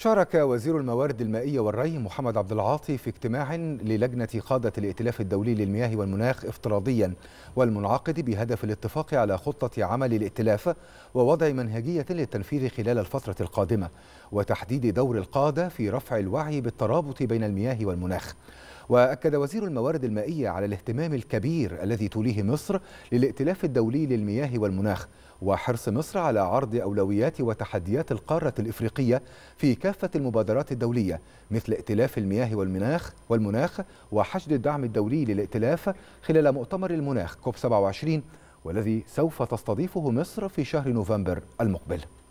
شارك وزير الموارد المائية والري محمد عبد العاطي في اجتماع للجنة قادة الائتلاف الدولي للمياه والمناخ افتراضيا والمنعقد بهدف الاتفاق على خطة عمل الائتلاف ووضع منهجية للتنفيذ خلال الفترة القادمة وتحديد دور القادة في رفع الوعي بالترابط بين المياه والمناخ وأكد وزير الموارد المائية على الاهتمام الكبير الذي توليه مصر للائتلاف الدولي للمياه والمناخ وحرص مصر على عرض أولويات وتحديات القارة الإفريقية في كافة المبادرات الدولية مثل ائتلاف المياه والمناخ والمناخ وحشد الدعم الدولي للائتلاف خلال مؤتمر المناخ كوب 27 والذي سوف تستضيفه مصر في شهر نوفمبر المقبل